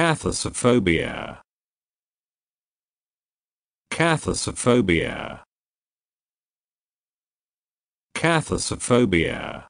Cathosophobia. Cathosophobia. Cathosophobia.